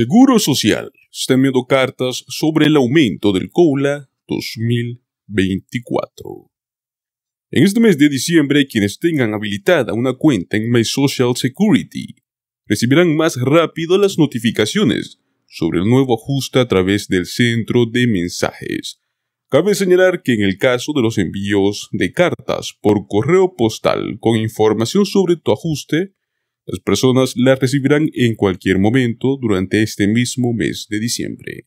Seguro Social está enviando cartas sobre el aumento del COLA 2024. En este mes de diciembre, quienes tengan habilitada una cuenta en My Social Security recibirán más rápido las notificaciones sobre el nuevo ajuste a través del centro de mensajes. Cabe señalar que en el caso de los envíos de cartas por correo postal con información sobre tu ajuste, las personas las recibirán en cualquier momento durante este mismo mes de diciembre.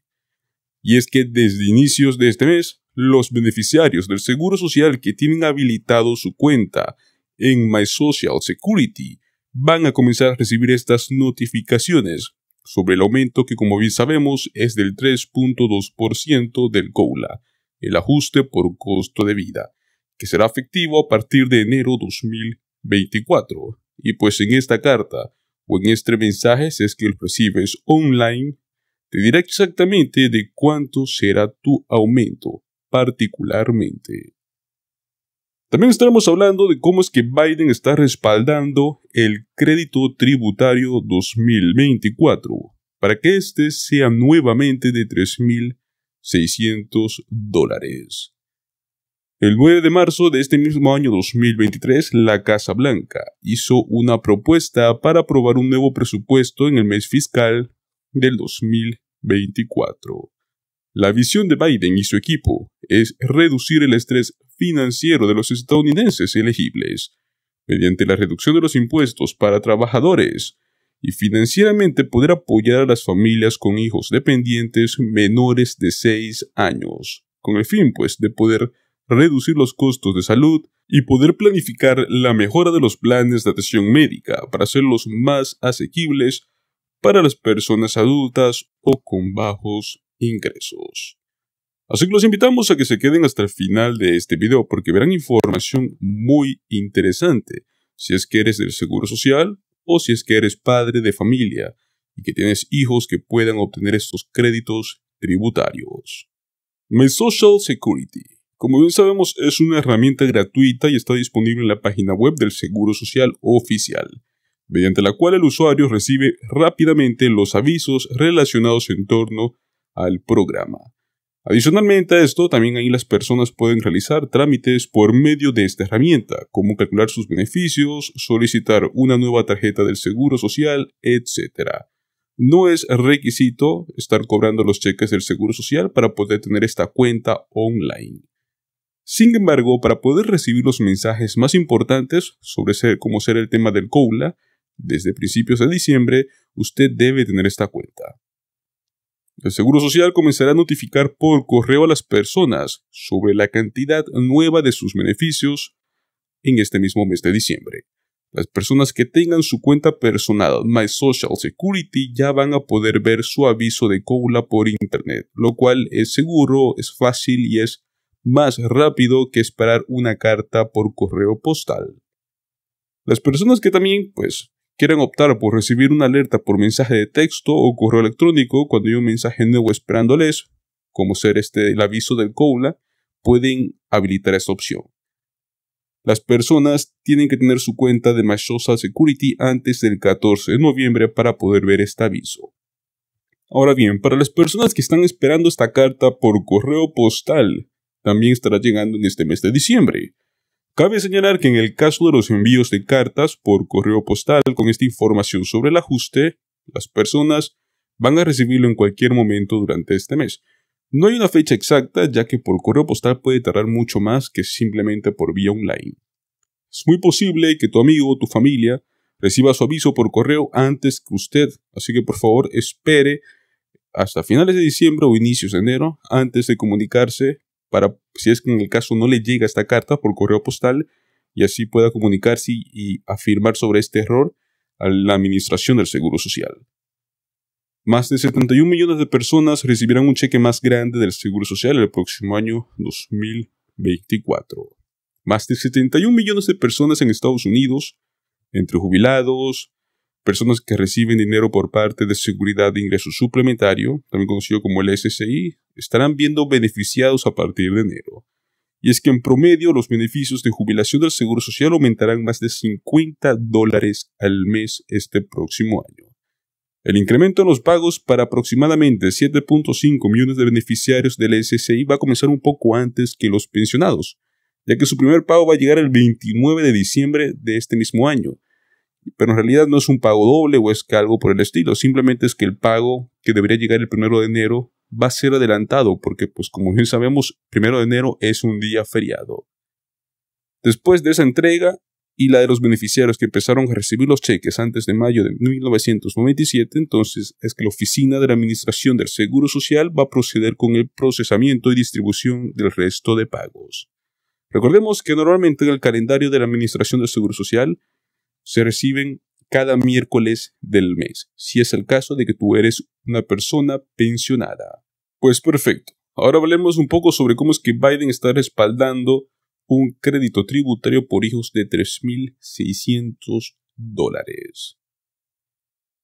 Y es que desde inicios de este mes, los beneficiarios del Seguro Social que tienen habilitado su cuenta en My Social Security van a comenzar a recibir estas notificaciones sobre el aumento que como bien sabemos es del 3.2% del COLA, el ajuste por costo de vida, que será efectivo a partir de enero 2024. Y pues en esta carta o en este mensaje, si es que lo recibes online, te dirá exactamente de cuánto será tu aumento, particularmente. También estaremos hablando de cómo es que Biden está respaldando el crédito tributario 2024 para que éste sea nuevamente de 3.600 dólares. El 9 de marzo de este mismo año 2023, la Casa Blanca hizo una propuesta para aprobar un nuevo presupuesto en el mes fiscal del 2024. La visión de Biden y su equipo es reducir el estrés financiero de los estadounidenses elegibles mediante la reducción de los impuestos para trabajadores y financieramente poder apoyar a las familias con hijos dependientes menores de 6 años, con el fin pues de poder reducir los costos de salud y poder planificar la mejora de los planes de atención médica para hacerlos más asequibles para las personas adultas o con bajos ingresos. Así que los invitamos a que se queden hasta el final de este video porque verán información muy interesante si es que eres del Seguro Social o si es que eres padre de familia y que tienes hijos que puedan obtener estos créditos tributarios. My Social Security como bien sabemos, es una herramienta gratuita y está disponible en la página web del Seguro Social Oficial, mediante la cual el usuario recibe rápidamente los avisos relacionados en torno al programa. Adicionalmente a esto, también ahí las personas pueden realizar trámites por medio de esta herramienta, como calcular sus beneficios, solicitar una nueva tarjeta del Seguro Social, etc. No es requisito estar cobrando los cheques del Seguro Social para poder tener esta cuenta online. Sin embargo, para poder recibir los mensajes más importantes sobre cómo ser el tema del COULA, desde principios de diciembre, usted debe tener esta cuenta. El Seguro Social comenzará a notificar por correo a las personas sobre la cantidad nueva de sus beneficios en este mismo mes de diciembre. Las personas que tengan su cuenta personal My Social Security ya van a poder ver su aviso de COULA por Internet, lo cual es seguro, es fácil y es más rápido que esperar una carta por correo postal. Las personas que también, pues, quieran optar por recibir una alerta por mensaje de texto o correo electrónico cuando hay un mensaje nuevo esperándoles, como ser este el aviso del COULA, pueden habilitar esta opción. Las personas tienen que tener su cuenta de My Security antes del 14 de noviembre para poder ver este aviso. Ahora bien, para las personas que están esperando esta carta por correo postal, también estará llegando en este mes de diciembre. Cabe señalar que en el caso de los envíos de cartas por correo postal con esta información sobre el ajuste, las personas van a recibirlo en cualquier momento durante este mes. No hay una fecha exacta ya que por correo postal puede tardar mucho más que simplemente por vía online. Es muy posible que tu amigo o tu familia reciba su aviso por correo antes que usted, así que por favor espere hasta finales de diciembre o inicios de enero antes de comunicarse para, si es que en el caso no le llega esta carta por correo postal, y así pueda comunicarse y afirmar sobre este error a la Administración del Seguro Social. Más de 71 millones de personas recibirán un cheque más grande del Seguro Social el próximo año 2024. Más de 71 millones de personas en Estados Unidos, entre jubilados, personas que reciben dinero por parte de Seguridad de Ingreso Suplementario, también conocido como el SSI, estarán viendo beneficiados a partir de enero. Y es que en promedio los beneficios de jubilación del Seguro Social aumentarán más de 50 dólares al mes este próximo año. El incremento en los pagos para aproximadamente 7.5 millones de beneficiarios del SSI va a comenzar un poco antes que los pensionados, ya que su primer pago va a llegar el 29 de diciembre de este mismo año, pero en realidad no es un pago doble o es que algo por el estilo, simplemente es que el pago que debería llegar el primero de enero va a ser adelantado, porque pues como bien sabemos, primero de enero es un día feriado. Después de esa entrega y la de los beneficiarios que empezaron a recibir los cheques antes de mayo de 1997, entonces es que la Oficina de la Administración del Seguro Social va a proceder con el procesamiento y distribución del resto de pagos. Recordemos que normalmente en el calendario de la Administración del Seguro Social se reciben cada miércoles del mes, si es el caso de que tú eres una persona pensionada. Pues perfecto. Ahora hablemos un poco sobre cómo es que Biden está respaldando un crédito tributario por hijos de 3.600 dólares.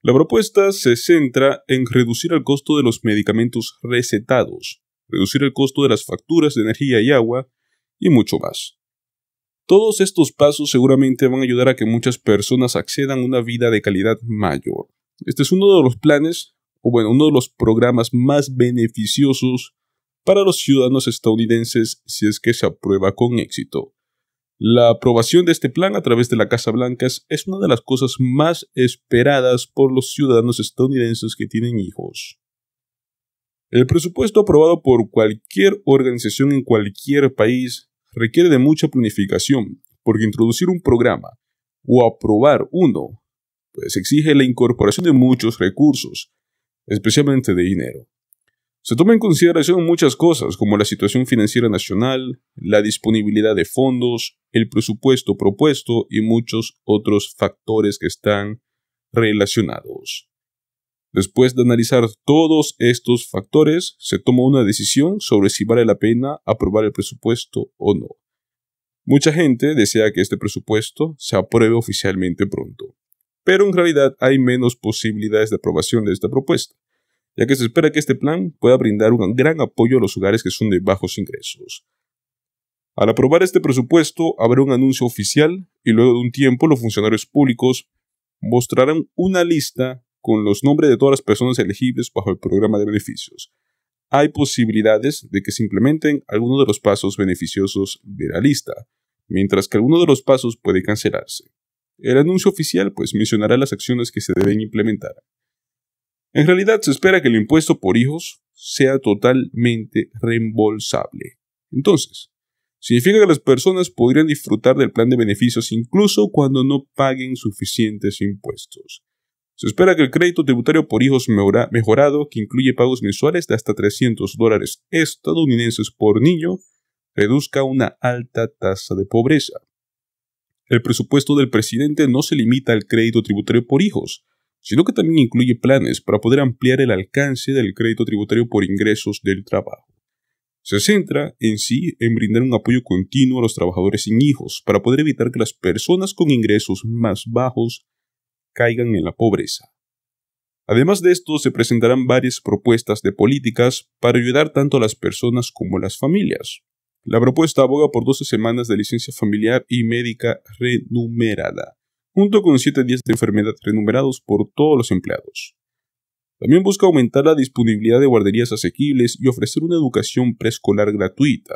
La propuesta se centra en reducir el costo de los medicamentos recetados, reducir el costo de las facturas de energía y agua y mucho más. Todos estos pasos seguramente van a ayudar a que muchas personas accedan a una vida de calidad mayor. Este es uno de los planes, o bueno, uno de los programas más beneficiosos para los ciudadanos estadounidenses si es que se aprueba con éxito. La aprobación de este plan a través de la Casa Blanca es una de las cosas más esperadas por los ciudadanos estadounidenses que tienen hijos. El presupuesto aprobado por cualquier organización en cualquier país requiere de mucha planificación, porque introducir un programa o aprobar uno, pues exige la incorporación de muchos recursos, especialmente de dinero. Se toma en consideración muchas cosas como la situación financiera nacional, la disponibilidad de fondos, el presupuesto propuesto y muchos otros factores que están relacionados. Después de analizar todos estos factores, se toma una decisión sobre si vale la pena aprobar el presupuesto o no. Mucha gente desea que este presupuesto se apruebe oficialmente pronto, pero en realidad hay menos posibilidades de aprobación de esta propuesta, ya que se espera que este plan pueda brindar un gran apoyo a los hogares que son de bajos ingresos. Al aprobar este presupuesto habrá un anuncio oficial y luego de un tiempo los funcionarios públicos mostrarán una lista con los nombres de todas las personas elegibles bajo el programa de beneficios. Hay posibilidades de que se implementen algunos de los pasos beneficiosos de la lista, mientras que alguno de los pasos puede cancelarse. El anuncio oficial pues mencionará las acciones que se deben implementar. En realidad se espera que el impuesto por hijos sea totalmente reembolsable. Entonces, significa que las personas podrían disfrutar del plan de beneficios incluso cuando no paguen suficientes impuestos. Se espera que el crédito tributario por hijos mejorado, que incluye pagos mensuales de hasta 300 dólares estadounidenses por niño, reduzca una alta tasa de pobreza. El presupuesto del presidente no se limita al crédito tributario por hijos, sino que también incluye planes para poder ampliar el alcance del crédito tributario por ingresos del trabajo. Se centra en sí en brindar un apoyo continuo a los trabajadores sin hijos para poder evitar que las personas con ingresos más bajos caigan en la pobreza. Además de esto, se presentarán varias propuestas de políticas para ayudar tanto a las personas como a las familias. La propuesta aboga por 12 semanas de licencia familiar y médica renumerada, junto con 7 días de enfermedad renumerados por todos los empleados. También busca aumentar la disponibilidad de guarderías asequibles y ofrecer una educación preescolar gratuita.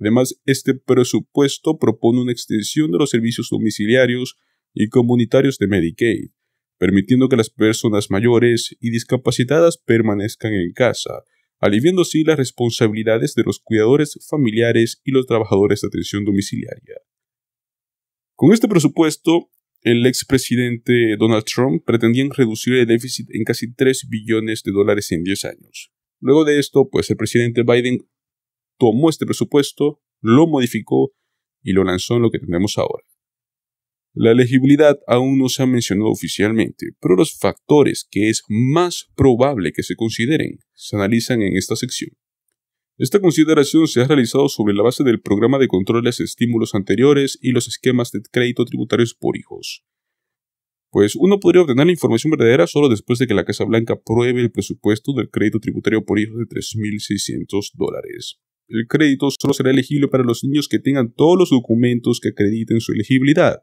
Además, este presupuesto propone una extensión de los servicios domiciliarios y comunitarios de Medicaid, permitiendo que las personas mayores y discapacitadas permanezcan en casa, aliviando así las responsabilidades de los cuidadores familiares y los trabajadores de atención domiciliaria. Con este presupuesto, el expresidente Donald Trump pretendía reducir el déficit en casi 3 billones de dólares en 10 años. Luego de esto, pues el presidente Biden tomó este presupuesto, lo modificó y lo lanzó en lo que tenemos ahora. La elegibilidad aún no se ha mencionado oficialmente, pero los factores que es más probable que se consideren se analizan en esta sección. Esta consideración se ha realizado sobre la base del programa de controles de estímulos anteriores y los esquemas de crédito tributarios por hijos. Pues uno podría obtener la información verdadera solo después de que la Casa Blanca pruebe el presupuesto del crédito tributario por hijos de 3.600 dólares. El crédito solo será elegible para los niños que tengan todos los documentos que acrediten su elegibilidad,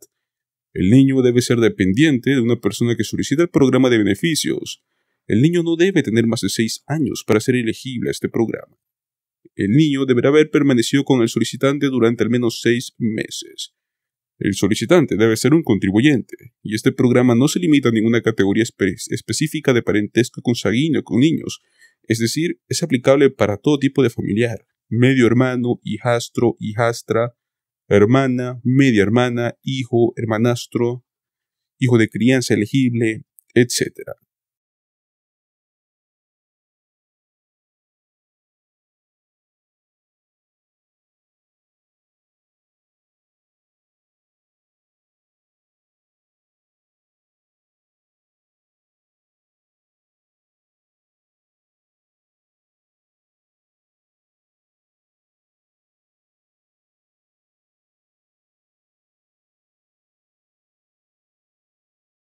el niño debe ser dependiente de una persona que solicita el programa de beneficios. El niño no debe tener más de seis años para ser elegible a este programa. El niño deberá haber permanecido con el solicitante durante al menos seis meses. El solicitante debe ser un contribuyente, y este programa no se limita a ninguna categoría específica de parentesco consanguíneo con niños, es decir, es aplicable para todo tipo de familiar, medio hermano, hijastro, hijastra, hermana, media hermana, hijo, hermanastro, hijo de crianza elegible, etc.